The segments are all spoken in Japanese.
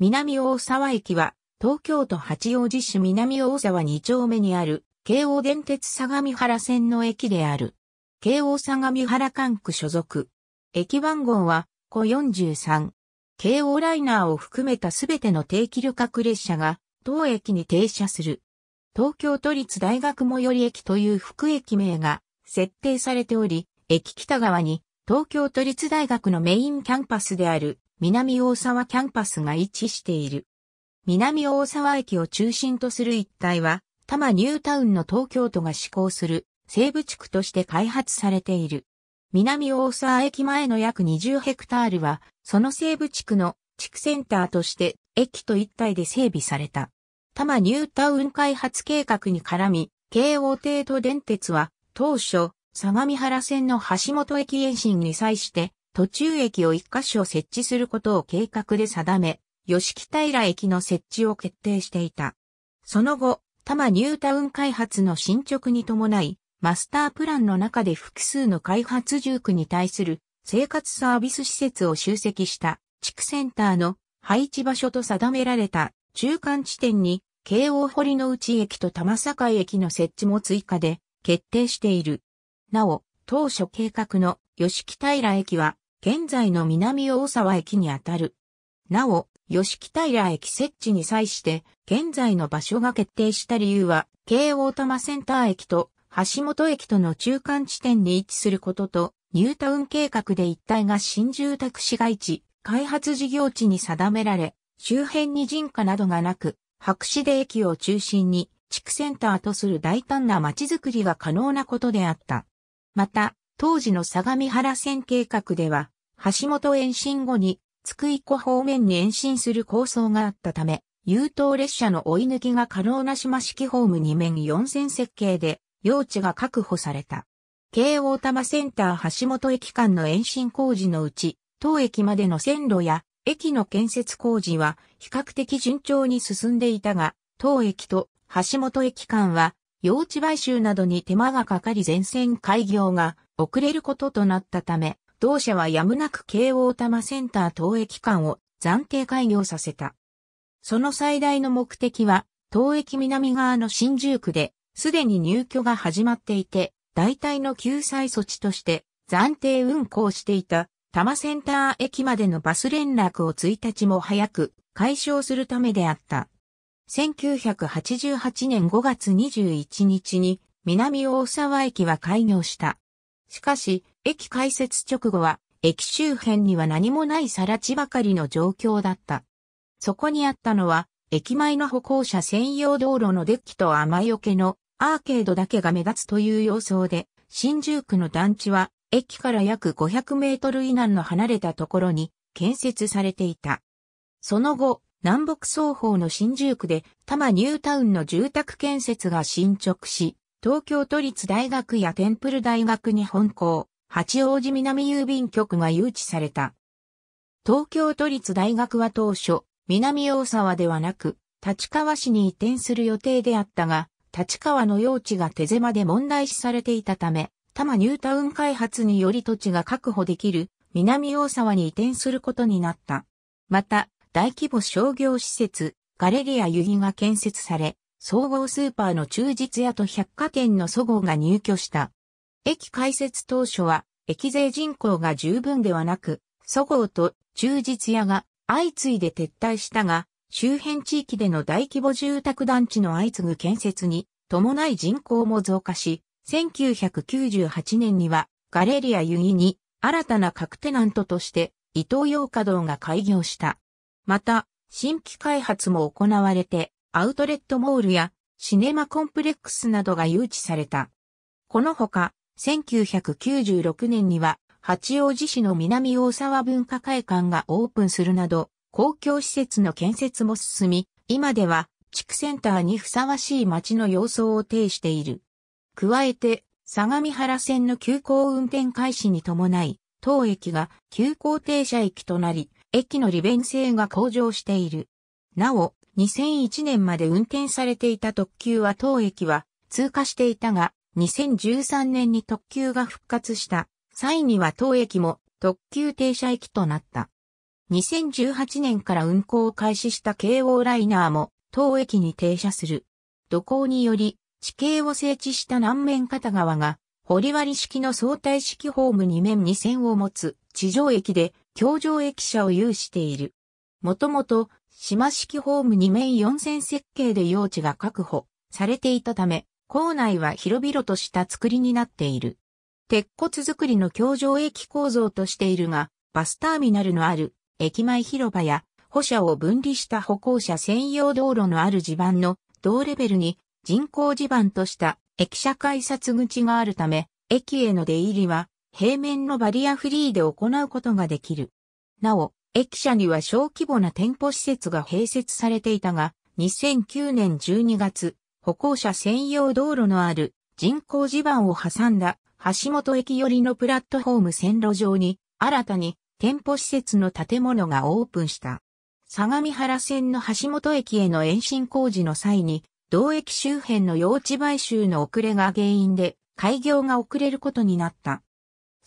南大沢駅は、東京都八王子市南大沢2丁目にある、京王電鉄相模原線の駅である。京王相模原管区所属。駅番号は、小43。京王ライナーを含めたすべての定期旅客列車が、当駅に停車する。東京都立大学最寄り駅という副駅名が設定されており、駅北側に東京都立大学のメインキャンパスである南大沢キャンパスが位置している。南大沢駅を中心とする一帯は、多摩ニュータウンの東京都が施行する西部地区として開発されている。南大沢駅前の約20ヘクタールは、その西部地区の地区センターとして駅と一体で整備された。多摩ニュータウン開発計画に絡み、京王帝都電鉄は当初、相模原線の橋本駅延伸に際して途中駅を一箇所設置することを計画で定め、吉木平駅の設置を決定していた。その後、多摩ニュータウン開発の進捗に伴い、マスタープランの中で複数の開発住区に対する生活サービス施設を集積した地区センターの配置場所と定められた中間地点に京王堀の内駅と玉境駅の設置も追加で決定している。なお、当初計画の吉木平駅は、現在の南大沢駅にあたる。なお、吉木平駅設置に際して、現在の場所が決定した理由は、京王多摩センター駅と橋本駅との中間地点に位置することと、ニュータウン計画で一帯が新住宅市街地、開発事業地に定められ、周辺に人家などがなく、白紙で駅を中心に、地区センターとする大胆な街づくりが可能なことであった。また、当時の相模原線計画では、橋本延伸後に、津久井湖方面に延伸する構想があったため、優等列車の追い抜きが可能な島式ホーム2面4線設計で、用地が確保された。京王多摩センター橋本駅間の延伸工事のうち、当駅までの線路や駅の建設工事は比較的順調に進んでいたが、当駅と橋本駅間は用地買収などに手間がかかり全線開業が遅れることとなったため、同社はやむなく京王多摩センター東駅間を暫定開業させた。その最大の目的は、投駅南側の新宿区で、すでに入居が始まっていて、代替の救済措置として、暫定運行していた、多摩センター駅までのバス連絡を1日も早く解消するためであった。1988年5月21日に南大沢駅は開業した。しかし、駅開設直後は、駅周辺には何もない更地ばかりの状況だった。そこにあったのは、駅前の歩行者専用道路のデッキと雨よけのアーケードだけが目立つという様相で、新宿区の団地は、駅から約500メートル以南の離れたところに建設されていた。その後、南北双方の新宿区で多摩ニュータウンの住宅建設が進捗し、東京都立大学やテンプル大学に本校、八王子南郵便局が誘致された。東京都立大学は当初、南大沢ではなく、立川市に移転する予定であったが、立川の用地が手狭で問題視されていたため、多摩ニュータウン開発により土地が確保できる南大沢に移転することになった。また、大規模商業施設、ガレリアユギが建設され、総合スーパーの中実屋と百貨店の祖号が入居した。駅開設当初は、駅税人口が十分ではなく、祖号と中実屋が相次いで撤退したが、周辺地域での大規模住宅団地の相次ぐ建設に伴い人口も増加し、1998年にはガレリアユギに新たな各テナントとして伊東洋華堂が開業した。また、新規開発も行われて、アウトレットモールやシネマコンプレックスなどが誘致された。このほか、1996年には、八王子市の南大沢文化会館がオープンするなど、公共施設の建設も進み、今では地区センターにふさわしい街の様相を呈している。加えて、相模原線の急行運転開始に伴い、当駅が急行停車駅となり、駅の利便性が向上している。なお、2001年まで運転されていた特急は当駅は通過していたが、2013年に特急が復活した際には当駅も特急停車駅となった。2018年から運行を開始した京王ライナーも当駅に停車する。土工により地形を整地した南面片側が掘割式の相対式ホーム2面2線を持つ地上駅で橋上駅舎を有している。もともと、島式ホーム2面4線設計で用地が確保されていたため、構内は広々とした造りになっている。鉄骨造りの橋上駅構造としているが、バスターミナルのある駅前広場や歩車を分離した歩行者専用道路のある地盤の同レベルに人工地盤とした駅舎改札口があるため、駅への出入りは平面のバリアフリーで行うことができる。なお、駅舎には小規模な店舗施設が併設されていたが、2009年12月、歩行者専用道路のある人工地盤を挟んだ橋本駅寄りのプラットフォーム線路上に新たに店舗施設の建物がオープンした。相模原線の橋本駅への延伸工事の際に、同駅周辺の用地買収の遅れが原因で開業が遅れることになった。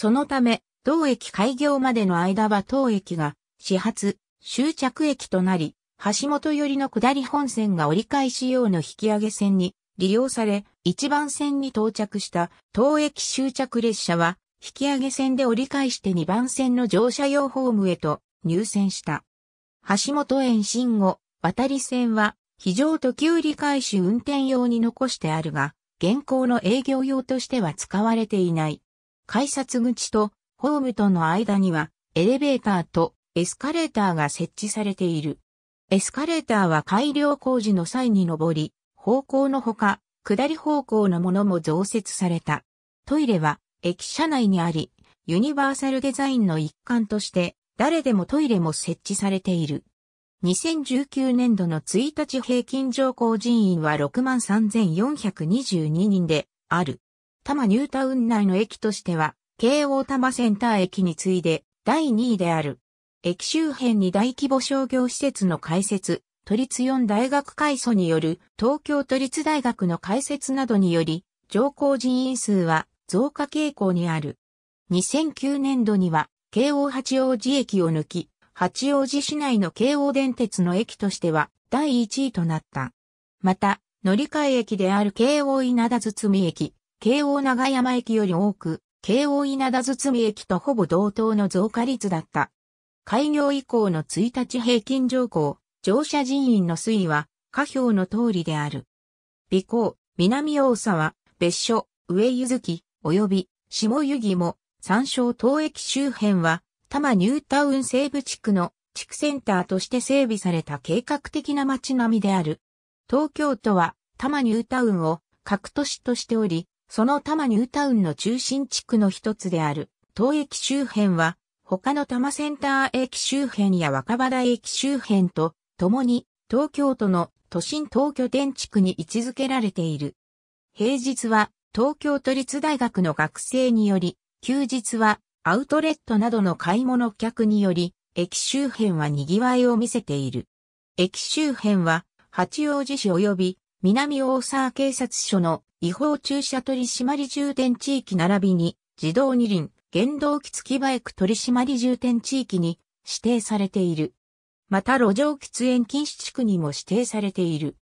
そのため、同駅開業までの間は当駅が始発、終着駅となり、橋本寄りの下り本線が折り返し用の引き上げ線に利用され、一番線に到着した当駅終着列車は、引き上げ線で折り返して2番線の乗車用ホームへと入線した。橋本延信号、渡り線は、非常時折り返し運転用に残してあるが、現行の営業用としては使われていない。改札口とホームとの間にはエレベーターとエスカレーターが設置されている。エスカレーターは改良工事の際に上り、方向のほか、下り方向のものも増設された。トイレは駅舎内にあり、ユニバーサルデザインの一環として誰でもトイレも設置されている。2019年度の1日平均乗降人員は63,422人である。多摩ニュータウン内の駅としては、京王多摩センター駅に次いで第2位である。駅周辺に大規模商業施設の開設、都立4大学改祖による東京都立大学の開設などにより、上校人員数は増加傾向にある。2009年度には、京王八王子駅を抜き、八王子市内の京王電鉄の駅としては第1位となった。また、乗り換え駅である京王稲田堤駅、京王長山駅より多く、京王稲田堤駅とほぼ同等の増加率だった。開業以降の1日平均乗降、乗車人員の推移は、下表の通りである。尾行、南大沢、別所、上湯月、及び、下湯木も、山椒東駅周辺は、多摩ニュータウン西部地区の地区センターとして整備された計画的な街並みである。東京都は多摩ニュータウンを各都市としており、その多摩ニュータウンの中心地区の一つである、東駅周辺は、他の多摩センター駅周辺や若葉台駅周辺と、共に、東京都の都心東拠点地区に位置づけられている。平日は、東京都立大学の学生により、休日は、アウトレットなどの買い物客により、駅周辺は賑わいを見せている。駅周辺は、八王子市及び南大沢警察署の違法駐車取締重点地域並びに自動二輪原動機付きバイク取締重点地域に指定されている。また路上喫煙禁止地区にも指定されている。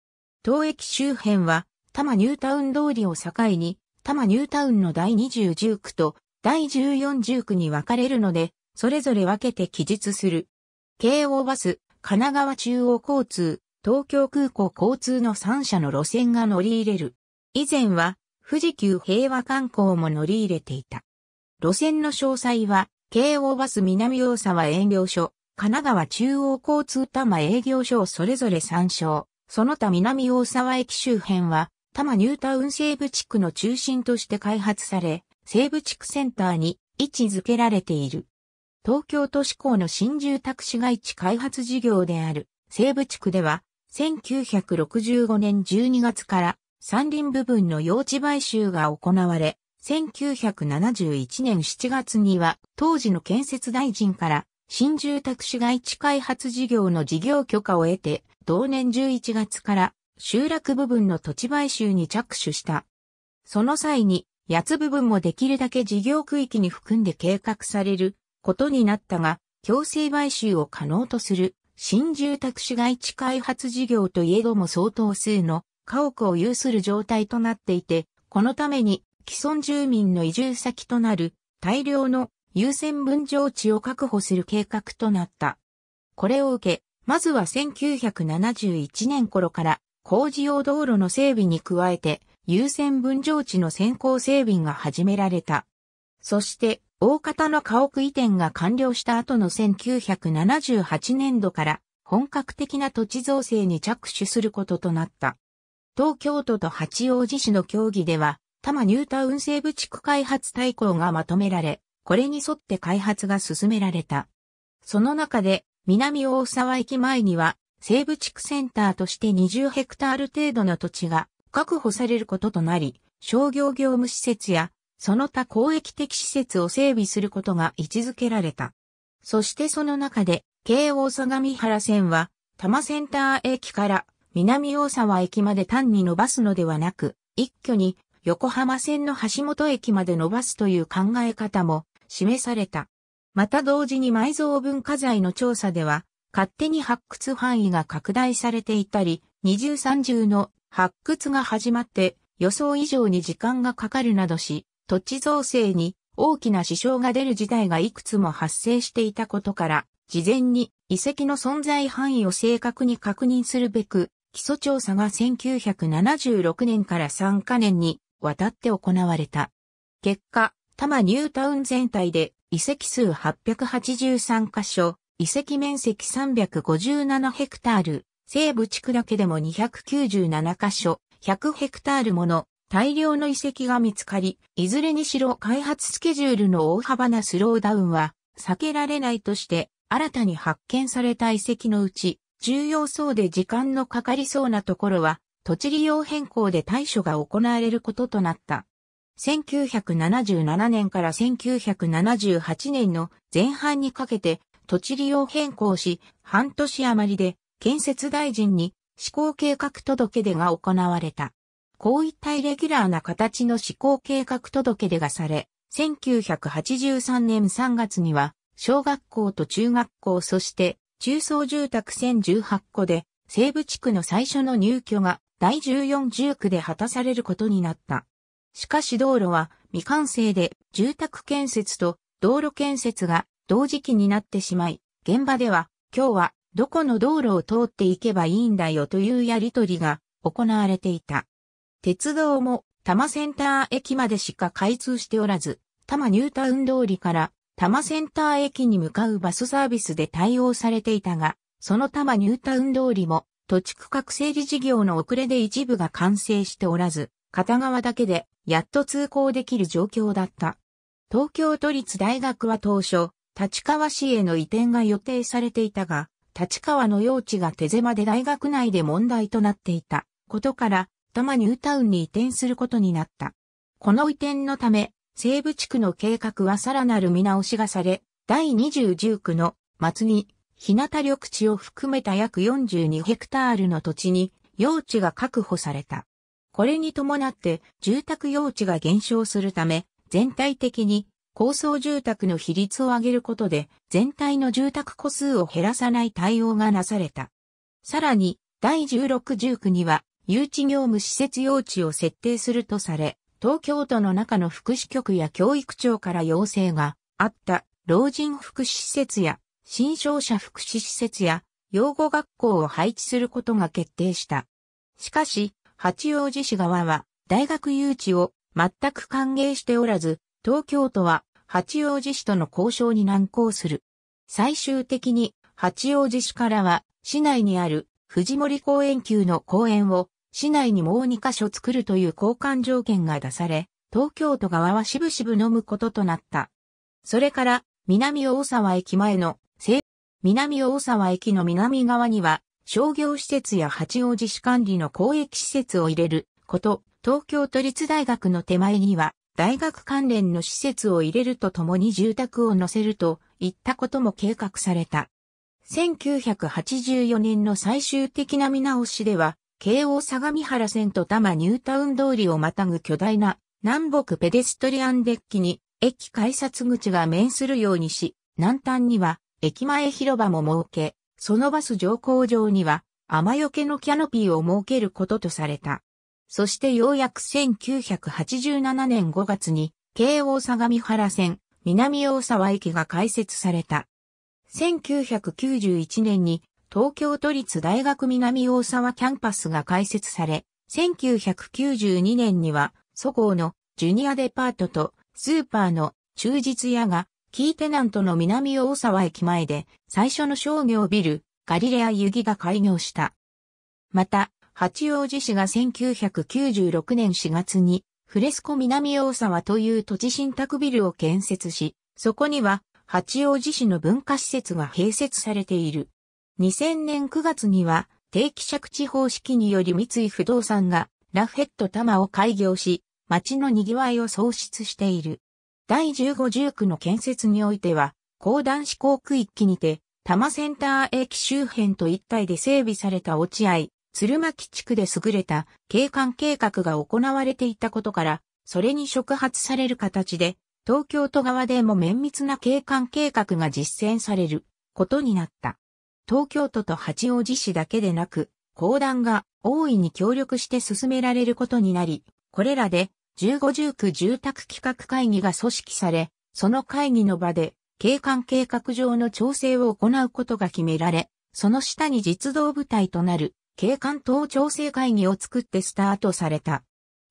当駅周辺は多摩ニュータウン通りを境に多摩ニュータウンの第20区と第14区に分かれるので、それぞれ分けて記述する。京王バス、神奈川中央交通、東京空港交通の3社の路線が乗り入れる。以前は富士急平和観光も乗り入れていた。路線の詳細は、京王バス南大沢営業所、神奈川中央交通多摩営業所をそれぞれ参照。その他南大沢駅周辺は、多摩ニュータウン西部地区の中心として開発され、西部地区センターに位置づけられている。東京都市港の新住宅市街地開発事業である西部地区では、1965年12月から山林部分の用地買収が行われ、1971年7月には当時の建設大臣から新住宅市街地開発事業の事業許可を得て、同年11月から集落部分の土地買収に着手した。その際に、八つ部分もできるだけ事業区域に含んで計画されることになったが、強制買収を可能とする新住宅市街地開発事業といえども相当数の家屋を有する状態となっていて、このために既存住民の移住先となる大量の優先分譲地を確保する計画となった。これを受け、まずは1971年頃から工事用道路の整備に加えて優先分譲地の先行整備が始められた。そして、大方の家屋移転が完了した後の1978年度から本格的な土地造成に着手することとなった。東京都と八王子市の協議では、多摩ニュータウン西部地区開発大綱がまとめられ、これに沿って開発が進められた。その中で、南大沢駅前には、西部地区センターとして20ヘクタール程度の土地が確保されることとなり、商業業務施設や、その他公益的施設を整備することが位置づけられた。そしてその中で、京王相模原線は、多摩センター駅から南大沢駅まで単に伸ばすのではなく、一挙に横浜線の橋本駅まで伸ばすという考え方も示された。また同時に埋蔵文化財の調査では、勝手に発掘範囲が拡大されていたり、二重三重の発掘が始まって予想以上に時間がかかるなどし、土地造成に大きな支障が出る事態がいくつも発生していたことから、事前に遺跡の存在範囲を正確に確認するべく、基礎調査が1976年から3カ年にわたって行われた。結果、多摩ニュータウン全体で遺跡数883カ所、遺跡面積357ヘクタール、西部地区だけでも297カ所、100ヘクタールもの大量の遺跡が見つかり、いずれにしろ開発スケジュールの大幅なスローダウンは避けられないとして、新たに発見された遺跡のうち、重要そうで時間のかかりそうなところは、土地利用変更で対処が行われることとなった。1977年から1978年の前半にかけて土地利用変更し、半年余りで建設大臣に施行計画届出が行われた。こういったイレギュラーな形の施行計画届出がされ、1983年3月には小学校と中学校そして中層住宅1018戸で、西部地区の最初の入居が第14住区で果たされることになった。しかし道路は未完成で住宅建設と道路建設が同時期になってしまい、現場では今日はどこの道路を通っていけばいいんだよというやりとりが行われていた。鉄道も多摩センター駅までしか開通しておらず、多摩ニュータウン通りから多摩センター駅に向かうバスサービスで対応されていたが、その多摩ニュータウン通りも土地区画整理事業の遅れで一部が完成しておらず、片側だけでやっと通行できる状況だった。東京都立大学は当初、立川市への移転が予定されていたが、立川の用地が手狭で大学内で問題となっていたことから、多摩ニュータウンに移転することになった。この移転のため、西部地区の計画はさらなる見直しがされ、第2019区の末に、日向緑地を含めた約42ヘクタールの土地に、用地が確保された。これに伴って住宅用地が減少するため、全体的に高層住宅の比率を上げることで、全体の住宅個数を減らさない対応がなされた。さらに、第16、19には、誘致業務施設用地を設定するとされ、東京都の中の福祉局や教育庁から要請があった老人福祉施設や新商社福祉施設や養護学校を配置することが決定した。しかし、八王子市側は大学誘致を全く歓迎しておらず、東京都は八王子市との交渉に難航する。最終的に八王子市からは市内にある藤森公園級の公園を市内にもう2カ所作るという交換条件が出され、東京都側はしぶしぶ飲むこととなった。それから、南大沢駅前の西、南大沢駅の南側には、商業施設や八王子市管理の公益施設を入れること、東京都立大学の手前には、大学関連の施設を入れるとともに住宅を乗せるといったことも計画された。1984年の最終的な見直しでは、京王相模原線と多摩ニュータウン通りをまたぐ巨大な南北ペデストリアンデッキに駅改札口が面するようにし、南端には駅前広場も設け、そのバス乗降場には雨よけのキャノピーを設けることとされた。そしてようやく1987年5月に京王相模原線南大沢駅が開設された。1991年に東京都立大学南大沢キャンパスが開設され、1992年には、祖号のジュニアデパートとスーパーの中日屋が、キーテナントの南大沢駅前で最初の商業ビル、ガリレアユギが開業した。また、八王子市が1996年4月に、フレスコ南大沢という土地信託ビルを建設し、そこには八王子市の文化施設が併設されている。2000年9月には定期借地方式により三井不動産がラフヘッド多摩を開業し、街の賑わいを創出している。第15、19の建設においては、高段志向。区域にて、多摩センター駅周辺と一体で整備された落合、鶴巻地区で優れた景観計画が行われていたことから、それに触発される形で、東京都側でも綿密な景観計画が実践されることになった。東京都と八王子市だけでなく、公団が大いに協力して進められることになり、これらで15、1区住宅企画会議が組織され、その会議の場で景観計画上の調整を行うことが決められ、その下に実動部隊となる景観等調整会議を作ってスタートされた。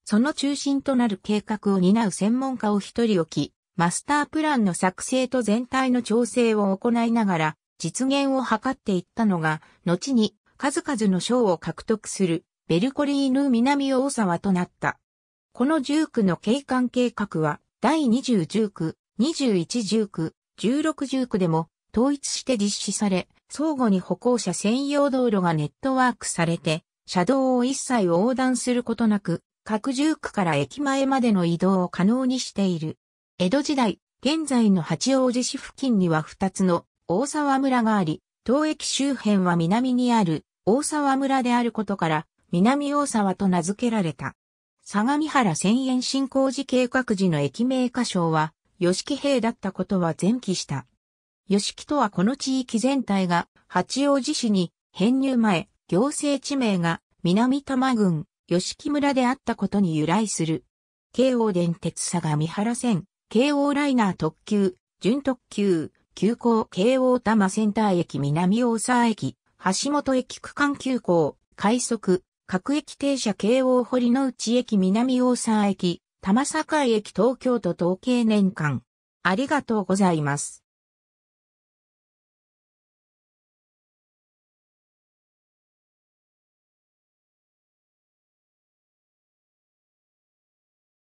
その中心となる計画を担う専門家を一人置き、マスタープランの作成と全体の調整を行いながら、実現を図っていったのが、後に数々の賞を獲得するベルコリーヌ南大沢となった。この19区の景観計画は、第20重区、21重区、16重区でも統一して実施され、相互に歩行者専用道路がネットワークされて、車道を一切横断することなく、各重区から駅前までの移動を可能にしている。江戸時代、現在の八王子市付近には2つの大沢村があり、当駅周辺は南にある大沢村であることから、南大沢と名付けられた。相模原千円新工事計画時の駅名箇所は、吉木兵だったことは前期した。吉木とはこの地域全体が八王子市に編入前、行政地名が南多摩郡吉木村であったことに由来する。京王電鉄相模原線、京王ライナー特急、準特急、急行京王多摩センター駅南大沢駅、橋本駅区間急行、快速、各駅停車京王堀之内駅南大沢駅、多摩境駅東京都統計年間。ありがとうございます。